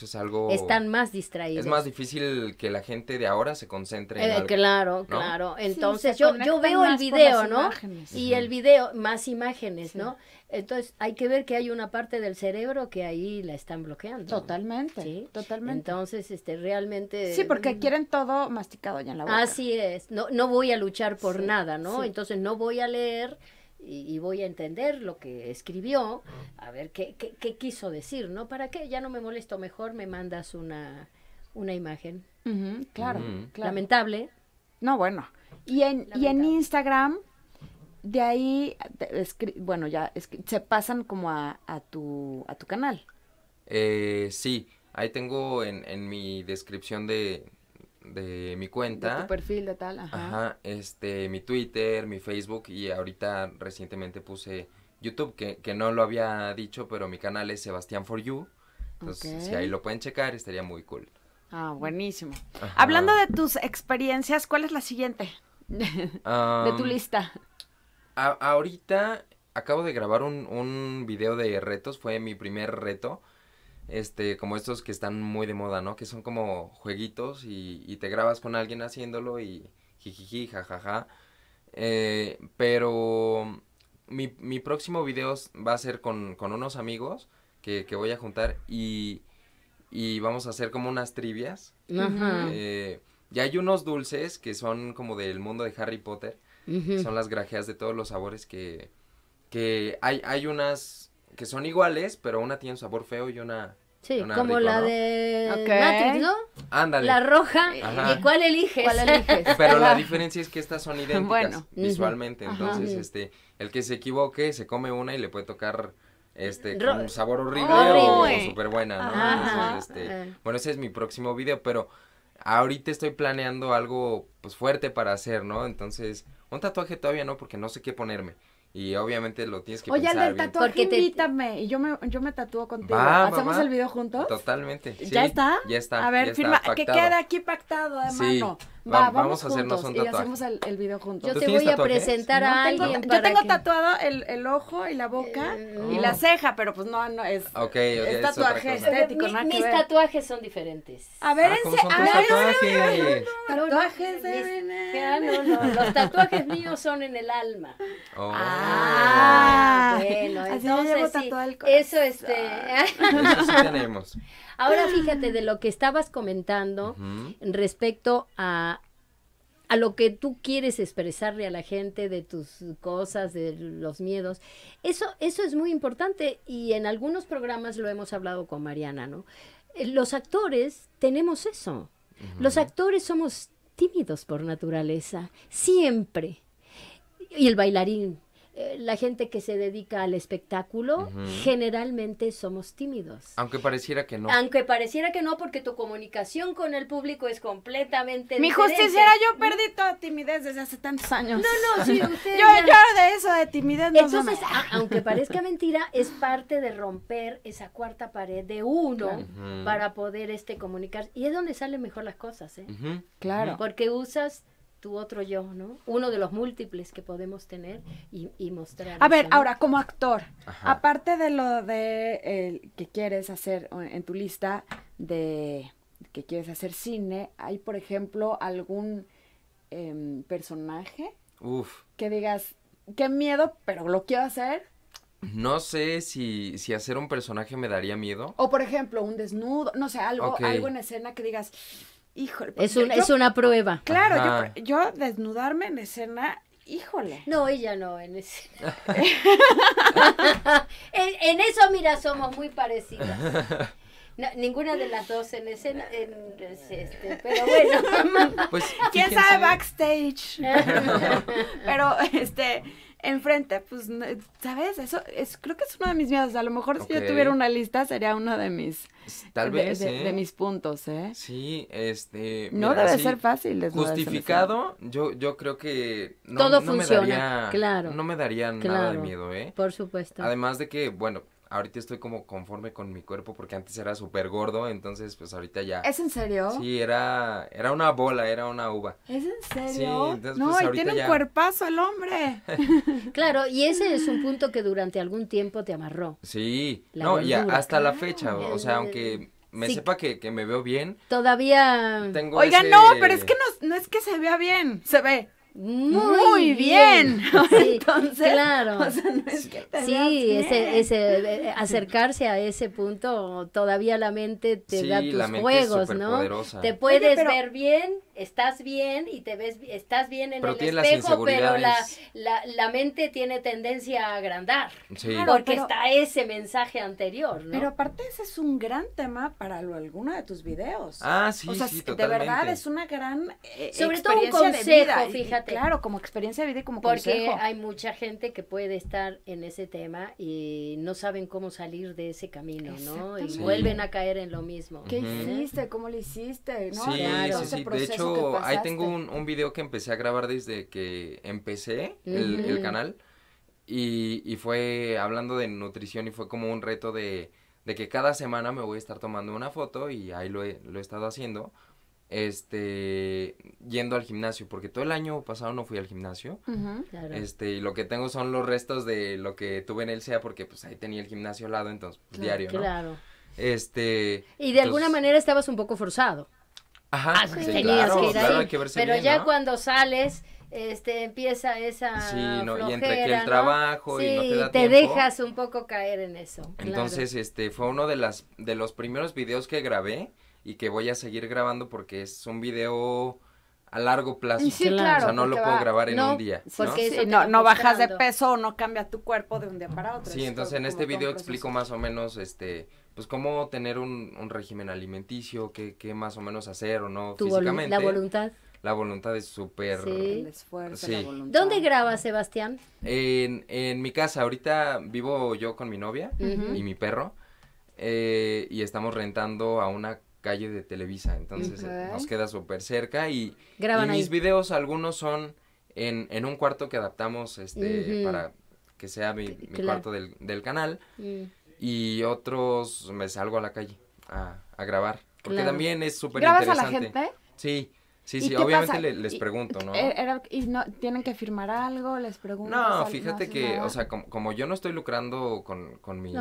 es algo... Están más distraídos. Es más difícil que la gente de ahora se concentre en eh, algo, Claro, claro. Entonces yo, yo veo el video, ¿no? Y el video, más imágenes, ¿no? Entonces hay que ver que hay una parte del cerebro que ahí la están bloqueando. Totalmente, ¿sí? totalmente. Entonces, este, realmente... Sí, porque mm, quieren todo masticado ya en la boca. Así es. No, no voy a luchar por nada, ¿no? Entonces no voy a leer y, voy a entender lo que escribió, a ver qué, qué, quiso decir, ¿no? ¿Para qué? Ya no me molesto, mejor me mandas una, una imagen. claro, Lamentable. No, bueno. Y en, y en Instagram, de ahí, bueno, ya se pasan como a, a, tu, a tu canal. Eh, sí, ahí tengo en, en mi descripción de, de mi cuenta. perfil de tal, ajá. este, mi Twitter, mi Facebook y ahorita recientemente puse YouTube, que, no lo había dicho, pero mi canal es Sebastián For You. Entonces, si ahí lo pueden checar, estaría muy cool. Ah, buenísimo. Hablando de tus experiencias, ¿cuál es la siguiente? de tu lista. ahorita acabo de grabar un, un video de retos, fue mi primer reto este, como estos que están muy de moda, ¿no? Que son como jueguitos y, te grabas con alguien haciéndolo y jijiji, jajaja. Eh, pero mi, próximo video va a ser con, unos amigos que, voy a juntar y, vamos a hacer como unas trivias. Eh, y hay unos dulces que son como del mundo de Harry Potter. Son las grajeas de todos los sabores que, que hay, hay unas que son iguales, pero una tiene un sabor feo y una... Sí, como la de Matrix, ¿no? Ándale. La roja. ¿Y cuál eliges? ¿Cuál Pero la diferencia es que estas son idénticas visualmente. Entonces, este, el que se equivoque se come una y le puede tocar este, un sabor horrible, o, súper buena, ¿no? Este, eh. bueno, ese es mi próximo video, pero ahorita estoy planeando algo, pues, fuerte para hacer, ¿no? Entonces, un tatuaje todavía no, porque no sé qué ponerme. Y obviamente lo tienes que Oye, bien Oye, del tatuaje, invítame. Y yo me, yo me tatúo contigo. ¿Hacemos el video juntos? Totalmente. Sí, ¿Ya está? Ya está. A ver, firma. que quede aquí pactado, hermano vamos, a hacernos un tatuaje. hacemos el, video juntos. Yo te voy a presentar a alguien. yo tengo tatuado el, el, ojo y la boca y la eh. ceja, pero pues no, no es, tatuaje estético. mis tatuajes son diferentes. A ver, ah, ¿cómo son tatuajes? Tatuajes no, los tatuajes míos son en el alma. Oh. Ah, ah, bueno, entonces eso este eso tenemos. Ahora ah. fíjate de lo que estabas comentando respecto a, lo que tú quieres expresarle a la gente de tus cosas, de los miedos. Eso, eso es muy importante y en algunos programas lo hemos hablado con Mariana, ¿no? Eh, los actores tenemos eso. Los actores somos tímidos por naturaleza, siempre. Y el bailarín eh, la gente que se dedica al espectáculo, generalmente somos tímidos. Aunque pareciera que no. Aunque pareciera que no, porque tu comunicación con el público es completamente Mi justicia, era yo perdí toda timidez desde hace tantos años. No, no, sí, usted yo, de eso, de timidez no Entonces, aunque parezca mentira, es parte de romper esa cuarta pared de uno para poder este comunicar. Y es donde salen mejor las cosas, ¿eh? Claro. Porque usas tu otro yo, ¿no? Uno de los múltiples que podemos tener y, mostrar. A ver, ahora, como actor, aparte de lo de que quieres hacer en tu lista de que quieres hacer cine, ¿hay, por ejemplo, algún em, personaje? Uf. Que digas, qué miedo, pero lo quiero hacer. No sé si, hacer un personaje me daría miedo. O, por ejemplo, un desnudo, no sé, algo, algo en escena que digas, Híjole. Es, es una prueba. Claro, yo, desnudarme en escena Híjole. No, ella no, en escena. en, eso, mira, somos muy parecidas. ninguna de las dos en escena, este, pero bueno. Pues, ¿Quién, sabe, backstage? pero, este, enfrente, pues, ¿sabes? Eso es, creo que es uno de mis miedos. A lo mejor si yo tuviera una lista sería uno de mis, Tal vez, ¿eh? mis puntos, ¿eh? Sí, este. No debe ser fácil. Justificado, yo, yo creo que todo funciona. claro. No me daría nada de miedo, ¿eh? Por supuesto. Además de que, bueno, ahorita estoy como conforme con mi cuerpo porque antes era súper gordo, entonces pues ahorita ya. ¿Es en serio? Sí, era, era una bola, era una uva. ¿Es en serio? Sí, entonces, no, pues, y tiene un cuerpazo el hombre. claro, y ese es un punto que durante algún tiempo te amarró. Sí, no, y hasta la fecha, o sea, aunque me sepa que, me veo bien. Todavía. Tengo Oiga, no, pero es que no, no es que se vea bien, se ve muy, bien. Entonces, claro. sí, ese, ese, eh, eh, acercarse a ese punto, todavía la mente te da tus juegos, ¿no? Te puedes ver bien estás bien y te ves, estás bien en el espejo, pero la, la, la, mente tiene tendencia a agrandar. porque está ese mensaje anterior, ¿no? Pero aparte ese es un gran tema para lo, alguno de tus videos. Ah, sí, o sea, De verdad es una gran eh, Sobre todo un consejo, fíjate. claro, como experiencia de vida y como porque consejo. hay mucha gente que puede estar en ese tema y no saben cómo salir de ese camino, ¿no? Y vuelven a caer en lo mismo. ¿Qué hiciste? ¿Cómo lo hiciste? ¿No? claro. sí, sí. De ahí tengo un, un, video que empecé a grabar desde que empecé el, canal. Y, fue hablando de nutrición y fue como un reto de, que cada semana me voy a estar tomando una foto y ahí lo he, estado haciendo este yendo al gimnasio porque todo el año pasado no fui al gimnasio este y lo que tengo son los restos de lo que tuve en el SEA porque pues ahí tenía el gimnasio al lado entonces pues, diario este y de alguna manera estabas un poco forzado Ajá, ah, sí, claro, que pero ya cuando sales este empieza esa sí, no, y entre que el trabajo y no te da te dejas un poco caer en eso. Entonces, este fue uno de las de los primeros videos que grabé y que voy a seguir grabando porque es un video a largo plazo. Sí, claro. O sea, no lo puedo grabar en un día. Porque ¿no? no, no bajas de peso o no cambia tu cuerpo de un día para otro. Sí, entonces en este video explico más o menos este pues cómo tener un, régimen alimenticio, qué, qué, más o menos hacer o no físicamente. la voluntad. La voluntad es súper... Sí. El esfuerzo, la voluntad. ¿Dónde grabas, Sebastián? En, en, mi casa, ahorita vivo yo con mi novia y mi perro, eh, y estamos rentando a una calle de Televisa, entonces eh, nos queda súper cerca y, Graban mis videos algunos son en, en un cuarto que adaptamos este para que sea mi, cuarto del, del canal. Mm y otros me salgo a la calle a, grabar. Porque también es súper interesante. ¿Grabas a la gente? Sí. Sí, sí, obviamente les pregunto, e, ¿no? tienen que firmar algo? ¿Les pregunto? No, fíjate que, o sea, como, yo no estoy lucrando con, con mi...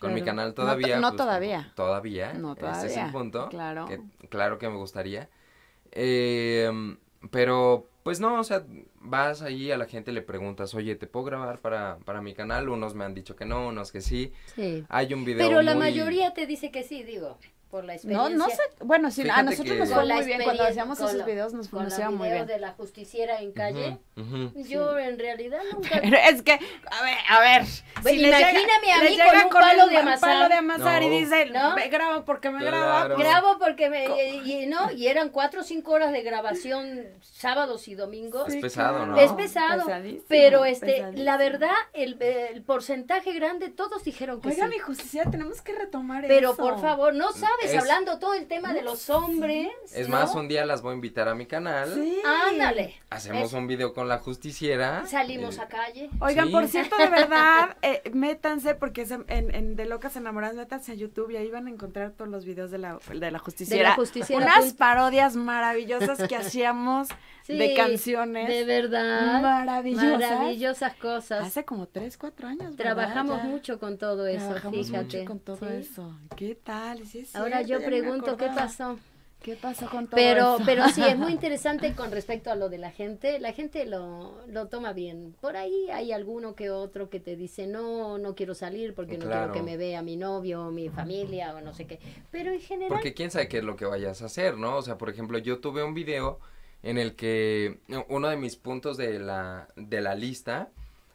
con mi canal todavía. No, pues, todavía. Todavía. No este, todavía. Ese es el punto. Claro. claro que me gustaría. Eh, pero pues no, o sea, vas ahí a la gente le preguntas, oye, ¿te puedo grabar para, para mi canal? Unos me han dicho que no, unos que sí. Sí. Hay un video. Pero la mayoría te dice que sí, digo por la experiencia. No, no sé, bueno, sí, a nosotros nos fue muy bien, cuando hacíamos esos videos nos funcionaba muy bien. de la justiciera en calle, yo en realidad nunca. Pero es que, a ver, a ver. Pues si imagíname a mí con un palo, de amasar. de y dice, ¿no? me grabo porque me claro. grabo. Grabo porque me, y, no, y eran cuatro o cinco horas de grabación sábados y domingos. Es pesado, ¿no? Es pesado, pero este, la verdad, el, porcentaje grande, todos dijeron que Oiga, mi justicia, tenemos que retomar eso. Pero por favor, no sabe hablando todo el tema de los hombres. Es más, un día las voy a invitar a mi canal. Sí. Ándale. Hacemos un video con la justiciera. Salimos a calle. Oigan, por cierto, de verdad, eh, métanse, porque en, De Locas Enamoradas, métanse a YouTube y ahí van a encontrar todos los videos de la, de la justiciera. De la justiciera. Unas pues. parodias maravillosas que hacíamos de canciones. De verdad. Maravillosas. Maravillosas cosas. Hace como tres, cuatro años. Trabajamos mucho con todo eso, Trabajamos mucho con todo eso. ¿Qué tal? Sí, sí ahora yo pregunto qué pasó. ¿Qué pasó con todo pero, Pero sí, es muy interesante con respecto a lo de la gente. La gente lo, lo toma bien. Por ahí hay alguno que otro que te dice, no, no quiero salir porque no quiero que me vea mi novio, mi familia o no sé qué. Pero en general... Porque quién sabe qué es lo que vayas a hacer, ¿no? O sea, por ejemplo, yo tuve un video en el que uno de mis puntos de la, de la lista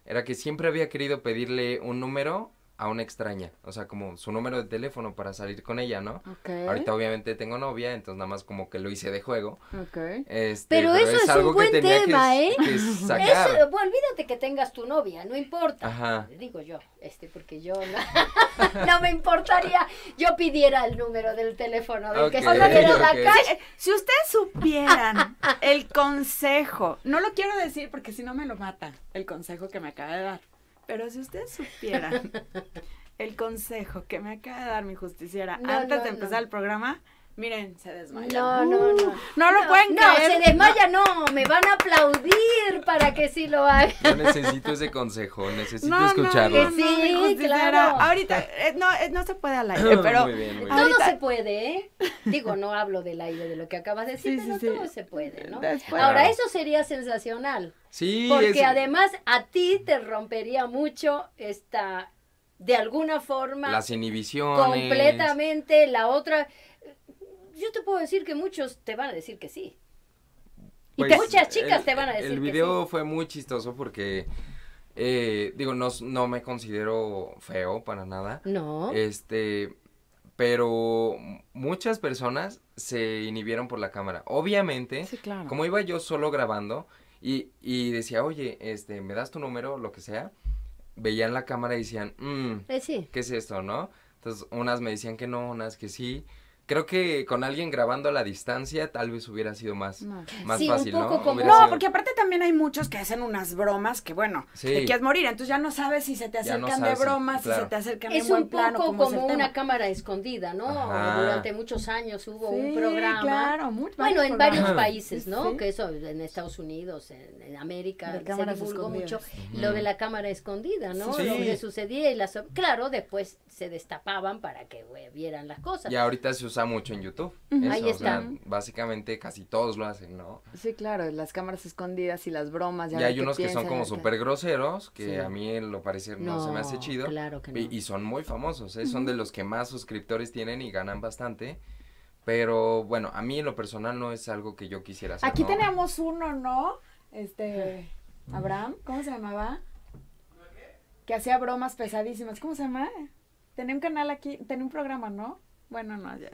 era que siempre había querido pedirle un número a una extraña, o sea, como su número de teléfono para salir con ella, ¿no? Ahorita obviamente tengo novia, entonces nada más como que lo hice de juego. Okay. Este, pero, eso es, algo un buen que tema, ¿eh? Eso, bueno, olvídate que tengas tu novia, no importa. Digo yo, este, porque yo no, me importaría, yo pidiera el número del teléfono de que la calle. Si ustedes supieran el consejo, no lo quiero decir porque si no me lo mata el consejo que me acaba de dar. Pero si ustedes supieran el consejo que me acaba de dar mi justiciera antes de empezar el programa, Miren, se desmaya. No, no, no. Uh, no lo pueden creer. No, se desmaya, no. Me van a aplaudir para que sí lo haga. Yo necesito ese consejo, necesito escucharlo. sí, sí claro. Ahorita, eh, no, eh, no se puede al aire, pero. Muy bien, Todo se puede, ¿eh? Digo, no hablo del aire de lo que acabas de decir, pero todo se puede, ¿no? Ahora, eso sería sensacional. Sí. Porque además a ti te rompería mucho esta. De alguna forma. Las inhibiciones. Completamente. La otra yo te puedo decir que muchos te van a decir que sí. y que pues, muchas chicas te van a decir. que sí. El video fue muy chistoso porque, eh, digo, no, no me considero feo para nada. No. Este, pero muchas personas se inhibieron por la cámara. Obviamente, como iba yo solo grabando y, decía, oye, este, me das tu número, lo que sea, veían la cámara y decían, mm, eh, ¿qué es esto, no? Entonces, unas me decían que no, unas que sí. Creo que con alguien grabando a la distancia tal vez hubiera sido más, sí, fácil, un poco ¿no? porque aparte también hay muchos que hacen unas bromas que, bueno, te quieres morir, entonces ya no sabes si se te acercan de bromas, si, se te acercan es de buen plano. Es un poco como, una cámara escondida, ¿no? Durante muchos años hubo un programa. claro, Bueno, en varios países, ¿no? Que eso, en Estados Unidos, en, América, se mucho lo de la cámara escondida, ¿no? Lo que sucedía y las... Claro, después se destapaban para que eh, vieran las cosas. Y ahorita se usa mucho en YouTube. Ahí está. básicamente casi todos lo hacen, ¿no? Sí, claro, las cámaras escondidas y las bromas. y hay unos que, son como súper groseros, que a mí lo parece, no, se me hace chido. Claro que y, son muy famosos, ¿eh? son de los que más suscriptores tienen y ganan bastante. Pero bueno, a mí en lo personal no es algo que yo quisiera hacer. Aquí teníamos uno, ¿no? Este, Abraham, ¿cómo se llamaba? Que hacía bromas pesadísimas. ¿Cómo se llama? Tenía un canal aquí, tenía un programa, ¿no? Bueno, no, ya.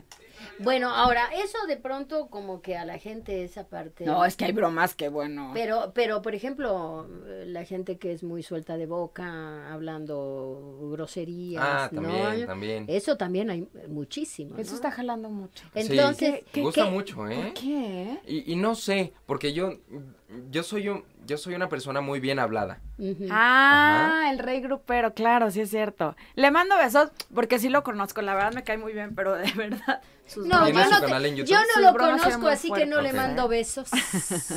Bueno, ahora, eso de pronto como que a la gente esa parte... No, es que hay bromas que bueno. Pero, pero, por ejemplo, la gente que es muy suelta de boca, hablando groserías. Ah, también, también. Eso también hay muchísimo. Eso está jalando mucho. Entonces... ¿qué, gusta mucho, ¿eh? qué? Y, y no sé, porque yo, yo soy un yo soy una persona muy bien hablada. Ah, el rey grupero, claro, sí es cierto. Le mando besos porque sí lo conozco, la verdad me cae muy bien, pero de verdad. Sus no, yo no, yo no lo conozco, así que no le mando besos.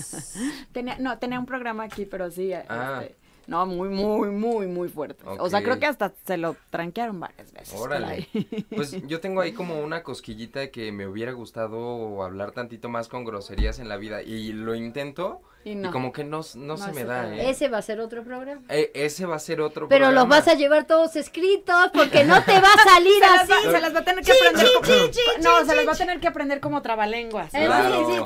tenía, no, tenía un programa aquí, pero sí. Eh, ah. este, no, muy, muy, muy, muy fuerte. O sea, creo que hasta se lo tranquearon varias veces. Órale. Pues yo tengo ahí como una cosquillita de que me hubiera gustado hablar tantito más con groserías en la vida y lo intento y, como que no, se me da. ¿eh? Ese va a ser otro programa. E, ese va a ser otro Pero los vas a llevar todos escritos porque no te va a salir así. se las va a tener que aprender como... no, se las va a tener que aprender como trabalenguas. Eh,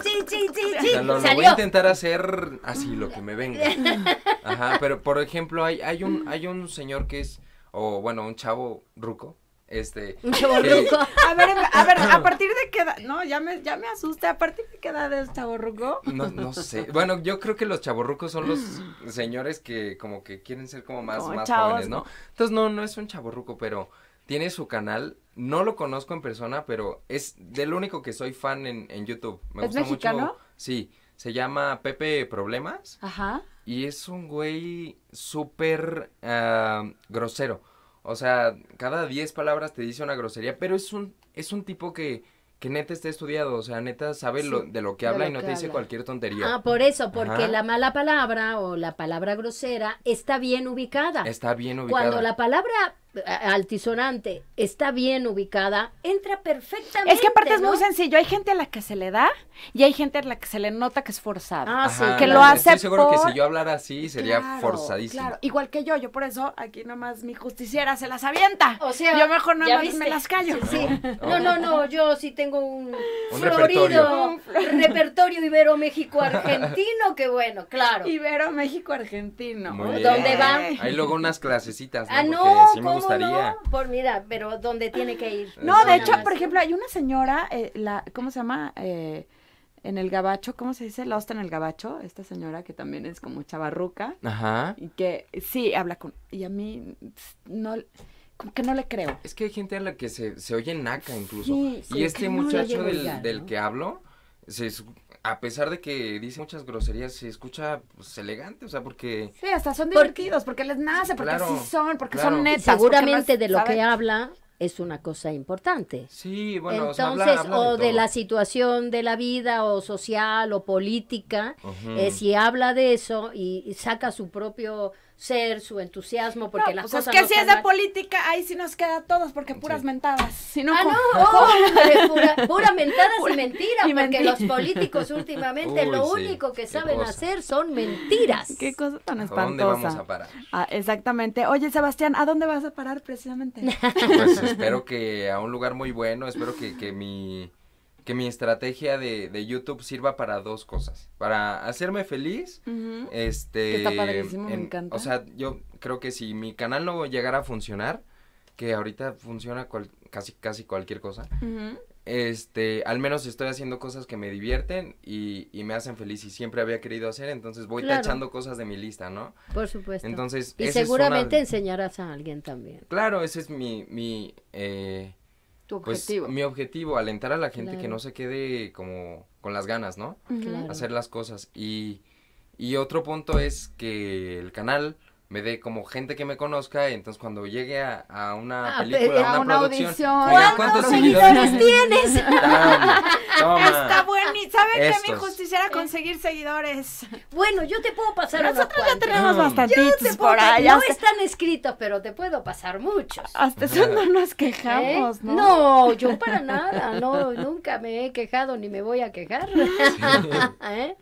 sí, sí, sí, voy a intentar hacer así, lo que me venga. Ajá, pero por ejemplo, hay, hay, un, hay un señor que es, o bueno, un chavo ruco, este. chaborruco a ver, em, a ver, a partir de qué edad. No, ya me, ya me ¿A partir de qué edad es chaborruco? No, no sé. Bueno, yo creo que los chaborrucos son los señores que como que quieren ser como más, jóvenes, ¿no? Entonces, no, no es un chaborruco, pero tiene su canal. No lo conozco en persona, pero es del único que soy fan en, YouTube. ¿Es mexicano? Sí. Se llama Pepe Problemas. Ajá. Y es un güey súper ah, grosero. O sea, cada 10 palabras te dice una grosería, pero es un, es un tipo que, que neta está estudiado, o sea, neta sabe lo, de lo que habla y no te dice cualquier tontería. Ah, por eso, porque la mala palabra o la palabra grosera está bien ubicada. Está bien ubicada. Cuando la palabra altisonante está bien ubicada, entra perfectamente. Es que aparte es muy sencillo, hay gente a la que se le da y hay gente a la que se le nota que es forzada. Ah, sí. Que lo hace Estoy seguro que si yo hablara así sería forzadísimo. Claro, igual que yo, yo por eso aquí nomás mi justiciera se las avienta. O sea, yo mejor no me las callo. Sí, No, no, no, yo sí tengo un, florido repertorio, repertorio ibero-méxico-argentino, que bueno, claro. Ibero-méxico-argentino. ¿Dónde van? Hay luego unas clasecitas. Ah, no, no? Por mira, pero ¿dónde tiene que ir? No, de hecho, por ejemplo, hay una señora, eh, la, ¿cómo se llama? Eh, en el gabacho, ¿cómo se dice? La hostia en el gabacho, esta señora que también es como chavarruca. Ajá. Y que sí, habla con... Y a mí no... Como que no le creo. Es que hay gente a la que se, se oye naca incluso. Sí, y este muchacho del, que hablo, se, a pesar de que dice muchas groserías, se escucha pues, elegante, o sea, porque... Sí, hasta son divertidos, porque, les nace, porque son, porque son netas. Seguramente de lo que habla es una cosa importante. Sí, bueno, entonces o, sea, o de, la situación de la vida o social o política, eh, si habla de eso y saca su propio ser, su entusiasmo, porque las pues cosas. que si es de política, ahí sí nos queda a todos, porque puras mentadas. Si no, ah, no, oh, pura, pura mentadas y mentiras, porque los políticos últimamente lo único que saben hacer son mentiras. Qué cosa tan espantosa. ¿A dónde vamos a parar? Ah, exactamente. Oye, Sebastián, ¿a dónde vas a parar precisamente? Pues espero que a un lugar muy bueno, espero que, que mi que mi estrategia de, de, YouTube sirva para dos cosas. Para hacerme feliz. Este. me encanta. O sea, yo creo que si mi canal no llegara a funcionar, que ahorita funciona cual, casi, casi cualquier cosa. Este, al menos estoy haciendo cosas que me divierten y, me hacen feliz y siempre había querido hacer, entonces voy tachando cosas de mi lista, ¿no? Por supuesto. Entonces, y seguramente enseñarás a alguien también. Claro, ese es mi, mi eh, pues, mi objetivo, alentar a la gente que no se quede como con las ganas, ¿no? Hacer las cosas. Y, y otro punto es que el canal me dé como gente que me conozca y entonces cuando llegue a, una película, a una, ah, audición. ¿cuántos, seguidores tienes? toma. Está buenísimo. ¿Saben que me justicia era conseguir eh. seguidores? Bueno, yo te puedo pasar Nosotros ya tenemos mm. bastantitos por ahí. No están escritos, pero te puedo pasar muchos. Hasta eso no nos ¿Eh? quejamos, ¿no? No, yo para nada, no, nunca me he quejado ni me voy a quejar. ¿Eh?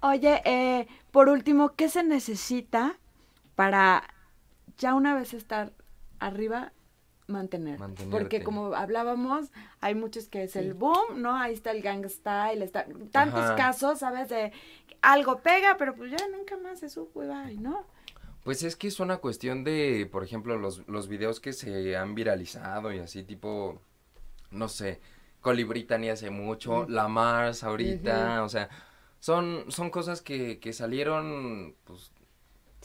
Oye, eh, por último, ¿qué se necesita para ya una vez estar arriba, mantener. Porque como hablábamos, hay muchos que es el boom, ¿no? Ahí está el gangsta, el está, tantos casos, ¿sabes? De algo pega, pero pues ya nunca más se supo y ¿no? Pues es que es una cuestión de, por ejemplo, los, videos que se han viralizado y así, tipo, no sé, Colibrita ni hace mucho, La Mars ahorita, o sea, son, son cosas que, que salieron, pues,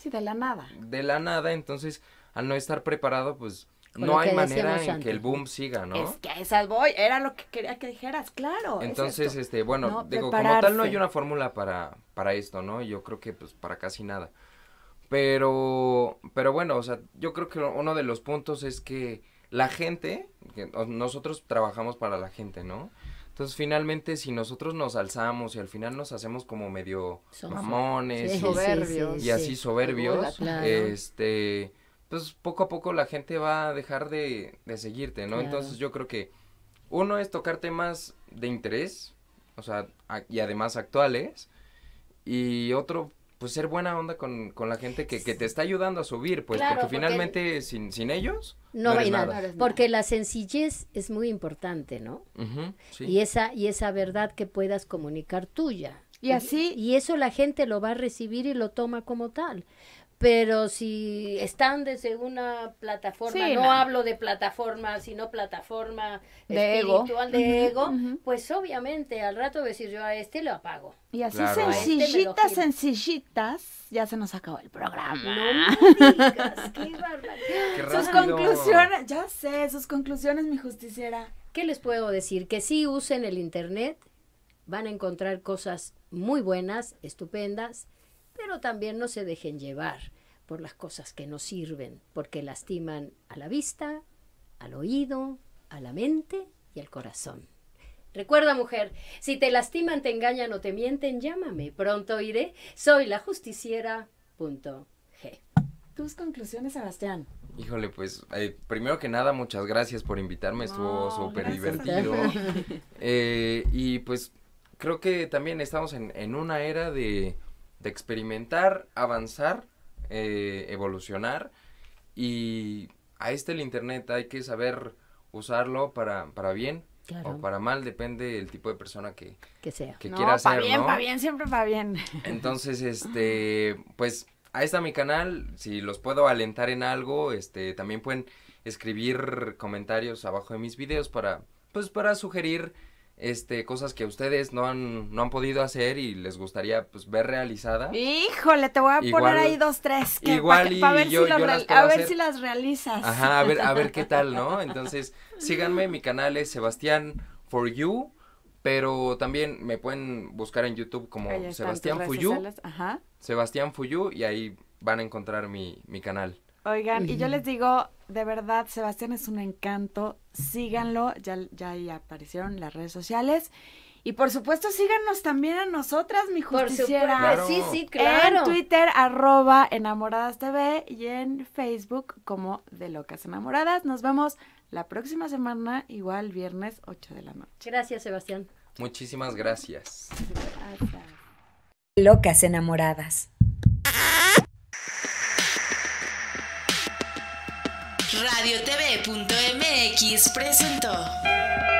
de la nada. De la nada, entonces al no estar preparado, pues no hay manera en que el boom siga, ¿no? Es que esas voy, era lo que quería que dijeras, claro. Entonces, este, bueno, digo, como tal no hay una fórmula para, para esto, ¿no? Yo creo que pues para casi nada. Pero, pero bueno, o sea, yo creo que uno de los puntos es que la gente, nosotros trabajamos para la gente, ¿no? Entonces, finalmente, si nosotros nos alzamos y al final nos hacemos como medio mamones y, así soberbios, este, pues poco a poco la gente va a dejar de, de seguirte, ¿no? Entonces, yo creo que uno es tocar temas de interés, o sea, y además actuales, y otro pues, ser buena onda con, la gente que, te está ayudando a subir, pues porque, finalmente sin, sin ellos no, hay nada. Porque la sencillez es muy importante, ¿no? Y esa y esa verdad que puedas comunicar tuya. Y así y eso la gente lo va a recibir y lo toma como tal pero si están desde una plataforma, no, hablo de plataforma, sino plataforma de espiritual de ego, pues obviamente al rato decir yo a este lo apago. Y así este sencillitas, sencillitas, ya se nos acabó el programa. qué Sus conclusiones, ya sé, sus conclusiones, mi justiciera. ¿Qué les puedo decir? Que si usen el internet, van a encontrar cosas muy buenas, estupendas, pero también no se dejen llevar por las cosas que no sirven, porque lastiman a la vista, al oído, a la mente y al corazón. Recuerda, mujer, si te lastiman, te engañan o te mienten, llámame. Pronto iré. Soy la justiciera. Punto G. Tus conclusiones, Sebastián. Híjole, pues eh, primero que nada, muchas gracias por invitarme, estuvo súper divertido. Eh, y pues creo que también estamos en una era de, experimentar, avanzar, eh, evolucionar y a este el Internet hay que saber usarlo para, para bien o para mal, depende el tipo de persona que, sea. quiera Para bien, para bien, siempre para bien. Entonces, este, pues ahí está mi canal, si los puedo alentar en algo, este, también pueden escribir comentarios abajo de mis videos para, pues para sugerir este, cosas que ustedes no han, no han podido hacer y les gustaría pues ver realizada. Híjole, te voy a poner ahí dos, tres. Que, igual ver a ver si las realizas. Ajá, a ver, a ver qué tal, ¿no? Entonces, síganme, mi canal es Sebastián For You, pero también me pueden buscar en YouTube como Sebastián Fuyu. Sebastián Fuyu y ahí van a encontrar mi, mi canal. Oigan, y yo les digo, de verdad, Sebastián es un encanto, síganlo, ya, ya ahí aparecieron las redes sociales. Y por supuesto, síganos también a nosotras, mi justiciera. Por Sí, sí, claro. En Twitter, arroba enamoradas TV y en Facebook como de locas enamoradas. Nos vemos la próxima semana, igual viernes 8 de la noche. Gracias, Sebastián. Muchísimas gracias. gracias. Locas enamoradas. RadioTV.mx presentó.